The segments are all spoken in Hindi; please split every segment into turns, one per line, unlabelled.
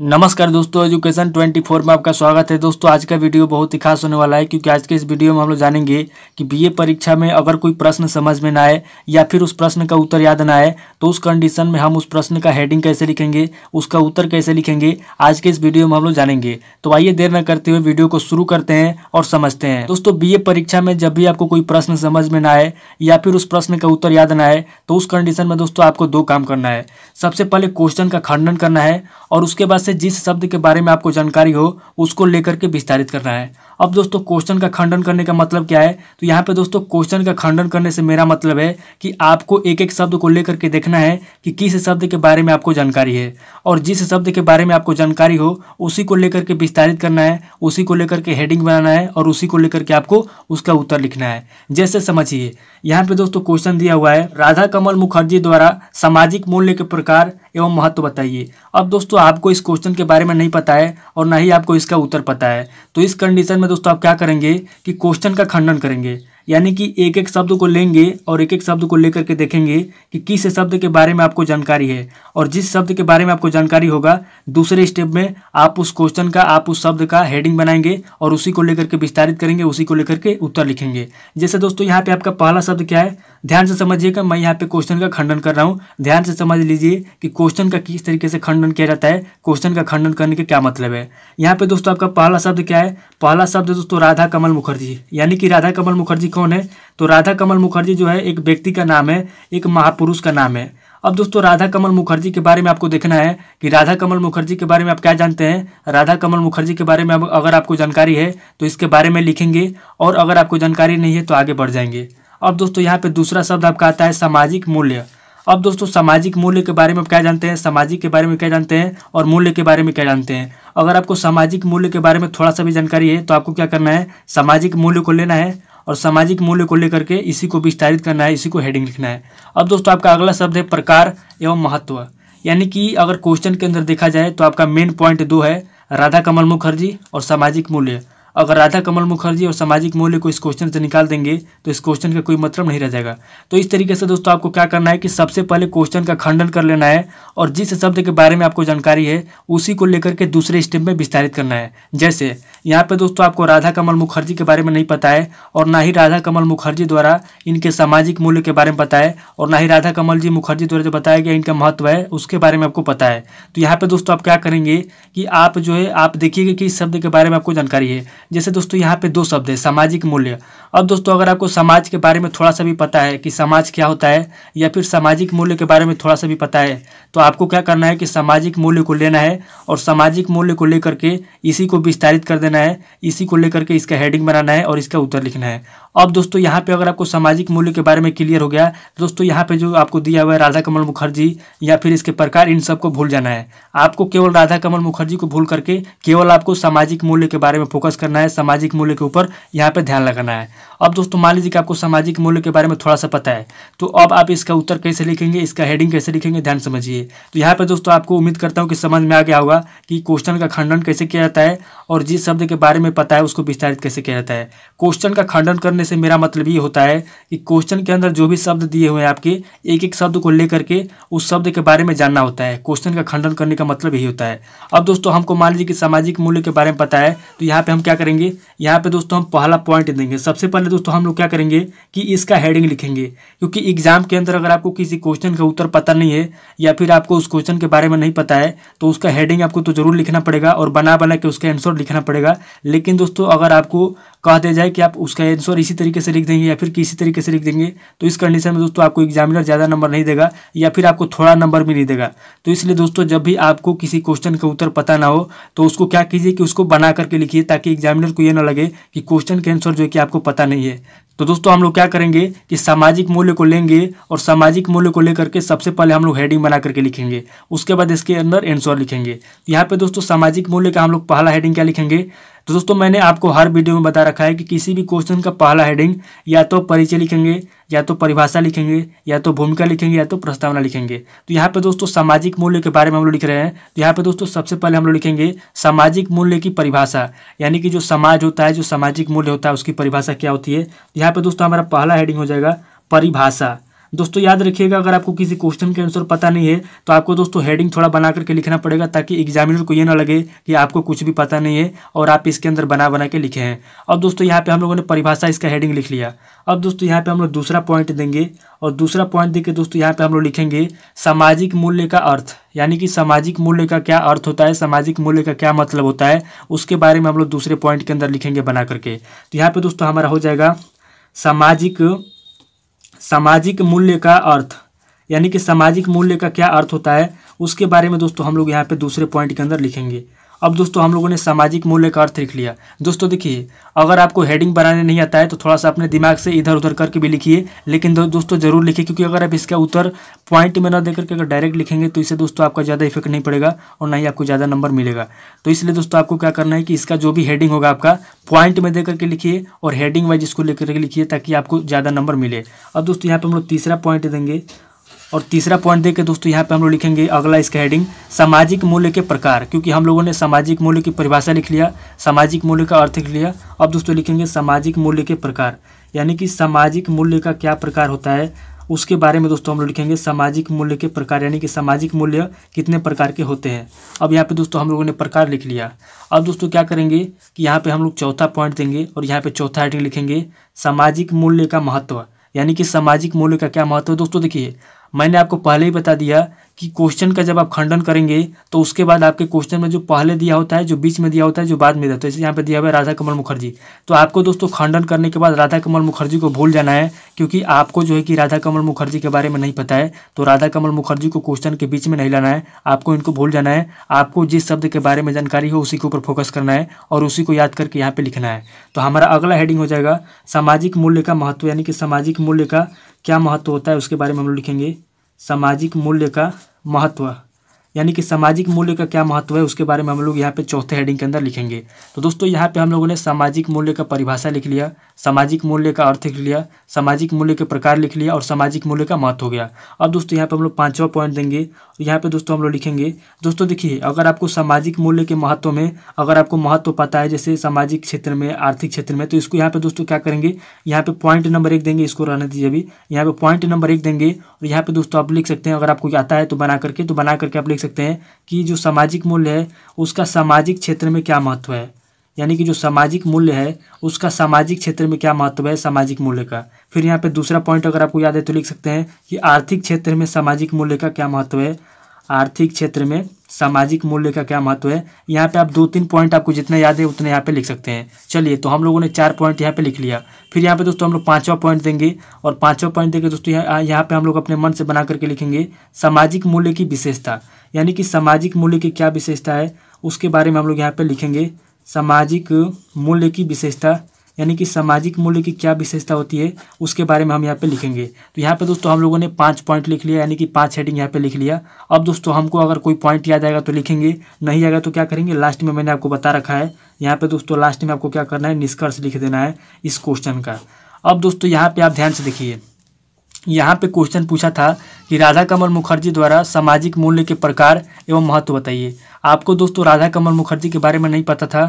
नमस्कार दोस्तों एजुकेशन 24 में आपका स्वागत है दोस्तों आज का वीडियो बहुत ही खास होने वाला है क्योंकि आज के इस वीडियो में हम लोग जानेंगे कि बीए परीक्षा में अगर कोई प्रश्न समझ में ना आए या फिर उस प्रश्न का उत्तर याद ना आए तो उस कंडीशन में हम उस प्रश्न का हेडिंग कैसे लिखेंगे उसका उत्तर कैसे लिखेंगे आज के इस वीडियो में हम लोग जानेंगे तो आइए देर न करते हुए वीडियो को शुरू करते हैं और समझते हैं दोस्तों बी परीक्षा में जब भी आपको कोई प्रश्न समझ में ना आए या फिर उस प्रश्न का उत्तर याद ना आए तो उस कंडीशन में दोस्तों आपको दो काम करना है सबसे पहले क्वेश्चन का खंडन करना है और उसके बाद से जिस शब्द के बारे में आपको जानकारी हो उसको लेकर के विस्तारित करना है अब दोस्तों क्वेश्चन का खंडन करने का मतलब क्या है तो यहाँ पे दोस्तों क्वेश्चन का खंडन करने से मेरा मतलब है कि आपको एक एक शब्द को लेकर के देखना है कि किस शब्द के बारे में आपको जानकारी है और जिस शब्द के बारे में आपको जानकारी हो उसी को लेकर के विस्तारित करना है उसी को लेकर के हेडिंग बनाना है और उसी को लेकर के आपको उसका उत्तर लिखना है जैसे समझिए यहाँ पे दोस्तों क्वेश्चन दिया हुआ है राधा कमल मुखर्जी द्वारा सामाजिक मूल्य के प्रकार एवं महत्व बताइए अब दोस्तों आपको इस क्वेश्चन के बारे में नहीं पता है और ना ही आपको इसका उत्तर पता है तो इस कंडीशन में दोस्तों आप क्या करेंगे कि क्वेश्चन का खंडन करेंगे यानी कि एक एक शब्द को लेंगे और एक एक शब्द को लेकर के देखेंगे कि किस शब्द के बारे में आपको जानकारी है और जिस शब्द के बारे में आपको जानकारी होगा दूसरे स्टेप में आप उस क्वेश्चन का आप उस शब्द का हेडिंग बनाएंगे और उसी को लेकर के विस्तारित करेंगे उसी को लेकर के उत्तर लिखेंगे जैसे दोस्तों यहाँ पे आपका पहला शब्द क्या है ध्यान से समझिएगा मैं यहाँ पे क्वेश्चन का खंडन कर रहा हूँ ध्यान से समझ लीजिए कि क्वेश्चन का किस तरीके से खंडन किया जाता है क्वेश्चन का खंडन करने के क्या मतलब है यहाँ पे दोस्तों आपका पहला शब्द क्या है पहला शब्द दोस्तों राधा कमल मुखर्जी यानी कि राधा कमल मुखर्जी कौन है तो राधा कमल मुखर्जी जो है एक व्यक्ति का नाम है एक महापुरुष का नाम है अब दोस्तों राधा कमल मुखर्जी के बारे में आपको देखना है कि राधा कमल मुखर्जी के बारे में आप क्या जानते हैं राधा कमल मुखर्जी के बारे में अब अगर आपको जानकारी है तो इसके बारे में लिखेंगे और अगर आपको जानकारी नहीं है तो आगे बढ़ जाएंगे अब दोस्तों यहाँ पे दूसरा शब्द आपका आता है सामाजिक मूल्य अब दोस्तों सामाजिक मूल्य के बारे में आप क्या जानते हैं सामाजिक के बारे में क्या जानते हैं और मूल्य के बारे में क्या जानते हैं अगर आपको सामाजिक मूल्य के बारे में थोड़ा सा भी जानकारी है तो आपको क्या करना है सामाजिक मूल्य को लेना है और सामाजिक मूल्य को लेकर के इसी को विस्तारित करना है इसी को हेडिंग लिखना है अब दोस्तों आपका अगला शब्द है प्रकार एवं महत्व यानी कि अगर क्वेश्चन के अंदर देखा जाए तो आपका मेन पॉइंट दो है राधा कमल मुखर्जी और सामाजिक मूल्य अगर राधा कमल मुखर्जी और सामाजिक मूल्य को इस क्वेश्चन से निकाल देंगे तो इस क्वेश्चन का कोई मतलब नहीं रह जाएगा तो इस तरीके से दोस्तों आपको क्या करना है कि सबसे पहले क्वेश्चन का खंडन कर लेना है और जिस शब्द के बारे में आपको जानकारी है उसी को लेकर के दूसरे स्टेप में विस्तारित करना है जैसे यहाँ पे दोस्तों आपको राधा कमल मुखर्जी के बारे में नहीं पता है और ना ही राधा कमल मुखर्जी द्वारा इनके सामाजिक मूल्य के बारे में पता है और ना ही राधा कमल जी मुखर्जी द्वारा जो बताया गया इनका महत्व है उसके बारे में आपको पता है तो यहाँ पे दोस्तों आप क्या करेंगे कि आप जो है आप देखिएगा कि इस शब्द के बारे में आपको जानकारी है जैसे दोस्तों यहाँ पे दो शब्द है सामाजिक मूल्य अब दोस्तों अगर आपको समाज के बारे में थोड़ा सा भी पता है कि समाज क्या होता है या फिर सामाजिक मूल्य के बारे में थोड़ा सा भी पता है तो आपको क्या करना है कि सामाजिक मूल्य को लेना है और सामाजिक मूल्य को लेकर के इसी को विस्तारित कर देना है इसी को लेकर के इसका हेडिंग बनाना है और इसका उत्तर लिखना है अब दोस्तों यहाँ पे अगर आपको सामाजिक मूल्य के बारे में क्लियर हो गया दोस्तों यहाँ पे जो आपको दिया हुआ है राधा कमल मुखर्जी या फिर इसके प्रकार इन सबको भूल जाना है आपको केवल राधा कमल मुखर्जी को भूल करके केवल आपको सामाजिक मूल्य के बारे में फोकस करना करना है सामाजिक मूल्य के ऊपर यहाँ पे ध्यान लगाना है अब दोस्तों मान लीजिए कि आपको सामाजिक मूल्य के बारे में थोड़ा सा पता है तो अब आप इसका उत्तर कैसे लिखेंगे इसका हेडिंग कैसे लिखेंगे ध्यान समझिए तो यहाँ पर दोस्तों आपको उम्मीद करता हूँ कि समझ में आ गया होगा कि क्वेश्चन का खंडन कैसे किया जाता है और जिस शब्द के बारे में पता है उसको विस्तारित कैसे किया जाता है क्वेश्चन का खंडन करने से मेरा मतलब ये होता है कि क्वेश्चन के अंदर जो भी शब्द दिए हुए हैं आपके एक एक शब्द को लेकर के उस शब्द के बारे में जानना होता है क्वेश्चन का खंडन करने का मतलब यही होता है अब दोस्तों हमको मान लीजिए कि सामाजिक मूल्य के बारे में पता है तो यहाँ पर हम क्या करेंगे यहाँ पर दोस्तों हम पहला पॉइंट देंगे सबसे पहले दोस्तों हम लोग क्या करेंगे कि इसका हेडिंग लिखेंगे क्योंकि एग्जाम के अंदर अगर आपको किसी क्वेश्चन का उत्तर पता नहीं है या फिर आपको उस क्वेश्चन के बारे में नहीं पता है तो उसका हेडिंग आपको तो जरूर लिखना पड़ेगा और बना बना के उसका आंसर लिखना पड़ेगा लेकिन दोस्तों अगर आपको कह दिया जाए कि आप उसका आंसर इसी तरीके से लिख देंगे या फिर किसी तरीके से लिख देंगे तो इस कंडीशन में दोस्तों आपको एग्जामिनर ज़्यादा नंबर नहीं देगा या फिर आपको थोड़ा नंबर भी नहीं देगा तो इसलिए दोस्तों जब भी आपको किसी क्वेश्चन का उत्तर पता ना हो तो उसको क्या कीजिए कि उसको बना करके लिखिए ताकि एग्जामिनर को यह ना लगे कि क्वेश्चन का आंसर जो है कि आपको पता नहीं है तो दोस्तों हम लोग क्या करेंगे कि सामाजिक मूल्य को लेंगे और सामाजिक मूल्य को लेकर के सबसे पहले हम लोग हेडिंग बना करके लिखेंगे उसके बाद इसके अंदर एंसर लिखेंगे यहाँ पे दोस्तों सामाजिक मूल्य का हम लोग पहला हेडिंग क्या लिखेंगे तो दोस्तों मैंने आपको हर वीडियो में बता रखा है कि किसी भी क्वेश्चन का पहला हेडिंग या तो परिचय लिखेंगे या तो परिभाषा लिखेंगे या तो भूमिका लिखेंगे या तो प्रस्तावना लिखेंगे तो यहाँ पे दोस्तों सामाजिक मूल्य के बारे में हम लोग लिख रहे हैं तो यहाँ पे दोस्तों सबसे पहले हम लोग लिखेंगे सामाजिक मूल्य की परिभाषा यानी कि जो समाज होता है जो सामाजिक मूल्य होता है उसकी परिभाषा क्या होती है तो यहाँ पर दोस्तों हमारा पहला हेडिंग हो जाएगा परिभाषा दोस्तों याद रखिएगा अगर आपको किसी क्वेश्चन के आंसर पता नहीं है तो आपको दोस्तों हेडिंग थोड़ा बना करके लिखना पड़ेगा ताकि एग्जामिनर को ये ना लगे कि आपको कुछ भी पता नहीं है और आप इसके अंदर बना बना के लिखे हैं अब दोस्तों यहाँ पे हम लोगों ने परिभाषा इसका हेडिंग लिख लिया अब दोस्तों यहाँ पे हम लोग दूसरा पॉइंट देंगे और दूसरा पॉइंट देखिए दोस्तों यहाँ पे हम लोग लिखेंगे सामाजिक मूल्य का अर्थ यानी कि सामाजिक मूल्य का क्या अर्थ होता है सामाजिक मूल्य का क्या मतलब होता है उसके बारे में हम लोग दूसरे पॉइंट के अंदर लिखेंगे बना करके तो यहाँ पे दोस्तों हमारा हो जाएगा सामाजिक सामाजिक मूल्य का अर्थ यानी कि सामाजिक मूल्य का क्या अर्थ होता है उसके बारे में दोस्तों हम लोग यहाँ पे दूसरे पॉइंट के अंदर लिखेंगे अब दोस्तों हम लोगों ने सामाजिक मूल्य का अर्थ लिख लिया दोस्तों देखिए अगर आपको हेडिंग बनाने नहीं आता है तो थोड़ा सा अपने दिमाग से इधर उधर करके भी लिखिए लेकिन दो, दोस्तों ज़रूर लिखिए क्योंकि अगर आप इसका उत्तर पॉइंट में ना देकर के अगर डायरेक्ट लिखेंगे तो इससे दोस्तों आपका ज़्यादा इफेक्ट नहीं पड़ेगा और ना ही आपको ज़्यादा नंबर मिलेगा तो इसलिए दोस्तों आपको क्या करना है कि इसका जो भी हेडिंग होगा आपका पॉइंट में देकर के लिखिए और हेडिंग वाइज इसको लेकर के लिखिए ताकि आपको ज़्यादा नंबर मिले अब दोस्तों यहाँ पर हम लोग तीसरा पॉइंट देंगे और तीसरा पॉइंट देखें दोस्तों यहाँ पे हम लोग लिखेंगे अगला इसका हेडिंग सामाजिक मूल्य के प्रकार क्योंकि हम लोगों ने सामाजिक मूल्य की परिभाषा लिख लिया सामाजिक मूल्य का अर्थ लिख लिया अब दोस्तों लिखेंगे सामाजिक मूल्य के प्रकार यानी कि सामाजिक मूल्य का क्या प्रकार होता है उसके बारे में दोस्तों हम लोग लिखेंगे सामाजिक मूल्य के प्रकार यानी कि सामाजिक मूल्य कितने प्रकार के होते हैं अब यहाँ पे दोस्तों हम लोगों ने प्रकार लिख लिया अब दोस्तों क्या करेंगे कि यहाँ पे हम लोग चौथा पॉइंट देंगे और यहाँ पे चौथा हेडिंग लिखेंगे सामाजिक मूल्य का महत्व यानी कि सामाजिक मूल्य का क्या महत्व है दोस्तों देखिए मैंने आपको पहले ही बता दिया कि क्वेश्चन का जब आप खंडन करेंगे तो उसके बाद आपके क्वेश्चन में जो पहले दिया होता है जो बीच में दिया होता है जो बाद में दिया होता है जैसे यहाँ पे दिया हुआ है राधा कमल मुखर्जी तो आपको दोस्तों खंडन करने के बाद राधा कमल मुखर्जी को भूल जाना है क्योंकि आपको जो है कि राधा कमल मुखर्जी के बारे में नहीं पता है तो राधा कमल मुखर्जी को क्वेश्चन के बीच में नहीं लाना है आपको इनको भूल जाना है आपको जिस शब्द के बारे में जानकारी हो उसी के ऊपर फोकस करना है और उसी को याद करके यहाँ पर लिखना है तो हमारा अगला हेडिंग हो जाएगा सामाजिक मूल्य का महत्व यानी कि सामाजिक मूल्य का क्या महत्व होता है उसके बारे में हम लोग लिखेंगे सामाजिक मूल्य का महत्व यानी कि सामाजिक मूल्य का क्या महत्व है उसके बारे में हम लोग यहाँ पे चौथे हेडिंग के अंदर लिखेंगे तो दोस्तों यहाँ पे हम लोगों ने सामाजिक मूल्य का परिभाषा लिख लिया सामाजिक मूल्य का अर्थ लिख लिया सामाजिक मूल्य के प्रकार लिख लिया और सामाजिक मूल्य का महत्व हो गया अब दोस्तों यहाँ पे हम लोग पाँचवा पॉइंट देंगे और यहाँ पे दोस्तों हम लोग लिखेंगे दोस्तों देखिए अगर आपको सामाजिक मूल्य के महत्व में अगर आपको महत्व पता है जैसे सामाजिक क्षेत्र में आर्थिक क्षेत्र में तो इसको यहाँ पे दोस्तों क्या करेंगे यहाँ पे पॉइंट नंबर एक देंगे इसको रहने दीजिए अभी यहाँ पे पॉइंट नंबर एक देंगे और यहाँ पे दोस्तों आप लिख सकते हैं अगर आपको आता है तो बना करके तो बना करके आप लिख सकते सकते हैं कि जो सामाजिक मूल्य है उसका सामाजिक क्षेत्र में क्या महत्व है यानी कि जो सामाजिक मूल्य है उसका सामाजिक क्षेत्र में क्या महत्व है सामाजिक मूल्य का फिर यहाँ पे दूसरा पॉइंट अगर आपको याद है तो लिख सकते हैं कि आर्थिक क्षेत्र में सामाजिक मूल्य का क्या महत्व है आर्थिक क्षेत्र में सामाजिक मूल्य का क्या महत्व है यहाँ पे आप दो तीन पॉइंट आपको जितने याद है उतने यहाँ पे लिख सकते हैं चलिए तो हम लोगों ने चार पॉइंट यहाँ पे लिख लिया फिर यहाँ पे दोस्तों हम लोग पाँचवा पॉइंट देंगे और पाँचवा पॉइंट देंगे दोस्तों यहाँ यहाँ पे हम लोग अपने मन से बना करके लिखेंगे सामाजिक मूल्य की विशेषता यानी कि सामाजिक मूल्य की क्या विशेषता है उसके बारे में हम लोग यहाँ पर लिखेंगे सामाजिक मूल्य की विशेषता यानी कि सामाजिक मूल्य की क्या विशेषता होती है उसके बारे में हम यहाँ पे लिखेंगे तो यहाँ पे दोस्तों हम लोगों ने पाँच पॉइंट लिख लिया यानी कि पाँच हेडिंग यहाँ पे लिख लिया अब दोस्तों हमको अगर कोई पॉइंट याद आएगा तो लिखेंगे नहीं आएगा तो क्या करेंगे लास्ट में मैंने आपको बता रखा है यहाँ पे दोस्तों लास्ट में आपको क्या करना है निष्कर्ष लिख देना है इस क्वेश्चन का अब दोस्तों यहाँ पे आप ध्यान से देखिए यहाँ पे क्वेश्चन पूछा था कि राधा कमल मुखर्जी द्वारा सामाजिक मूल्य के प्रकार एवं महत्व बताइए आपको दोस्तों राधा कमल मुखर्जी के बारे में नहीं पता था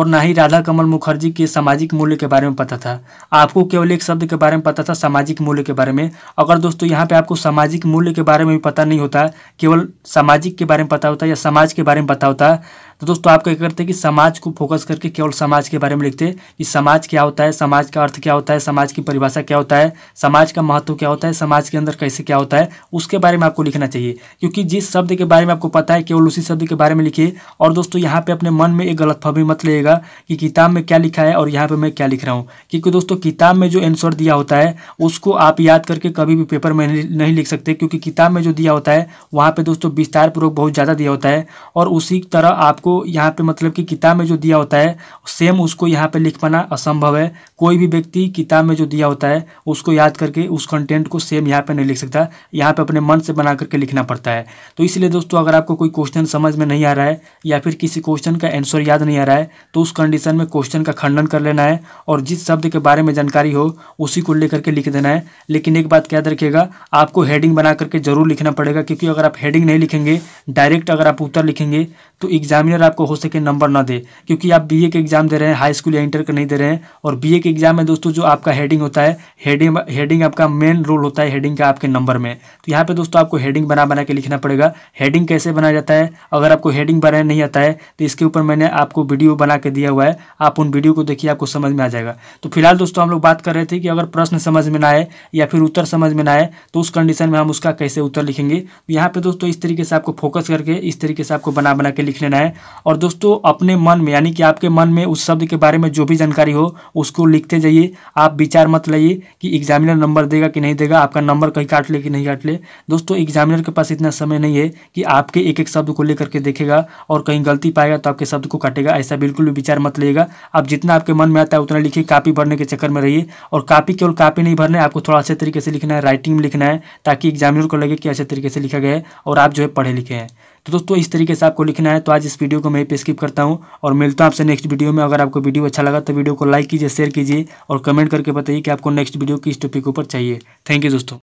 और ना ही राधा कमल मुखर्जी के सामाजिक मूल्य के बारे में पता था आपको केवल एक शब्द के बारे में पता था सामाजिक मूल्य के बारे में अगर दोस्तों यहाँ पे आपको सामाजिक मूल्य के बारे में भी पता नहीं होता केवल सामाजिक के बारे में पता होता या समाज के बारे में पता होता तो दोस्तों आप क्या करते कि समाज को फोकस करके केवल समाज के बारे में लिखते कि समाज क्या होता है समाज का अर्थ क्या होता है समाज की परिभाषा क्या होता है समाज का महत्व क्या होता है समाज के अंदर कैसे क्या होता है उसके बारे में आपको लिखना चाहिए क्योंकि जिस शब्द के बारे में आपको पता है केवल उसी शब्द के बारे में में लिखिए और दोस्तों यहाँ पे अपने मन में एक फहमी मत लेगा कि किताब में क्या लिखा है और यहाँ पे मैं क्या लिख रहा हूँ क्योंकि दोस्तों किताब में जो आंसर दिया होता है उसको आप याद करके कभी भी पेपर में नहीं लिख सकते क्योंकि किताब में जो दिया होता है वहाँ पर दोस्तों विस्तारपूर्वक बहुत ज़्यादा दिया होता है और उसी तरह आपको यहाँ पर मतलब कि किताब में जो दिया होता है सेम उसको यहाँ पर लिख पाना असंभव है कोई भी व्यक्ति किताब में जो दिया होता है उसको याद करके उस कंटेंट को सेम यहाँ पर नहीं लिख सकता यहाँ पर अपने मन से बना करके लिखना पड़ता है तो इसलिए दोस्तों अगर आपको कोई क्वेश्चन समझ में नहीं नहीं आ रहा है या फिर किसी क्वेश्चन का आंसर याद नहीं आ रहा है तो उस कंडीशन में क्वेश्चन का खंडन कर लेना है और जिस शब्द के बारे में जानकारी हो उसी को लेकर के लिख देना है लेकिन एक बात याद रखिएगा आपको हेडिंग बना करके जरूर लिखना पड़ेगा क्योंकि अगर आप हेडिंग नहीं लिखेंगे डायरेक्ट अगर आप उत्तर लिखेंगे तो एग्जामिनर आपको हो सके नंबर ना दे क्योंकि आप बी के एग्जाम दे रहे हैं हाई स्कूल या इंटर का नहीं दे रहे हैं और बी के एग्जाम में दोस्तों जो आपका हेडिंग होता है हेडिंग हेडिंग आपका मेन रोल होता है हेडिंग का आपके नंबर में तो यहाँ पे दोस्तों आपको हेडिंग बना बना के लिखना पड़ेगा हेडिंग कैसे बनाया जाता है अगर आपको हेडिंग बनाना नहीं आता है तो इसके ऊपर मैंने आपको वीडियो बना के दिया हुआ है आप उन वीडियो को देखिए आपको समझ में आ जाएगा तो फिलहाल दोस्तों हम लोग बात कर रहे थे कि अगर प्रश्न समझ में ना आए या फिर उत्तर समझ में ना आए तो उस कंडीशन में हम उसका कैसे उत्तर लिखेंगे तो यहाँ पर दोस्तों इस तरीके से आपको फोकस करके इस तरीके से आपको बना बना के लिख लेना है और दोस्तों अपने मन में यानी कि आपके मन में उस शब्द के बारे में जो भी जानकारी हो उसको लिखते जाइए आप विचार मत लाइए कि एग्जामिनर नंबर देगा कि नहीं देगा आपका नंबर कहीं काट ले कि नहीं काट ले दोस्तों एग्जामिनर के पास इतना समय नहीं है कि आपके एक एक शब्द को लेकर के देखें लिखेगा और कहीं गलती पाएगा तो आपके शब्द को काटेगा ऐसा बिल्कुल भी विचार मत लेगा आप जितना आपके मन में आता है उतना लिखिए कापी भरने के चक्कर में रहिए और कापी केवल कापी नहीं भरना है आपको थोड़ा अच्छे तरीके से लिखना है राइटिंग में लिखना है ताकि एग्जामिनर को लगे कि अच्छे तरीके से लिखा गया है और आप जो है पढ़े लिखे हैं तो दोस्तों इस तरीके से आपको लिखना है तो आज इस वीडियो को मैं पे स्किप करता हूँ और मिलता हूँ आपसे नेक्स्ट वीडियो में अगर आपको वीडियो अच्छा लगा तो वीडियो को लाइक कीजिए शेयर कीजिए और कमेंट करके बताइए कि आपको नेक्स्ट वीडियो किस टॉपिक ऊपर चाहिए थैंक यू दोस्तों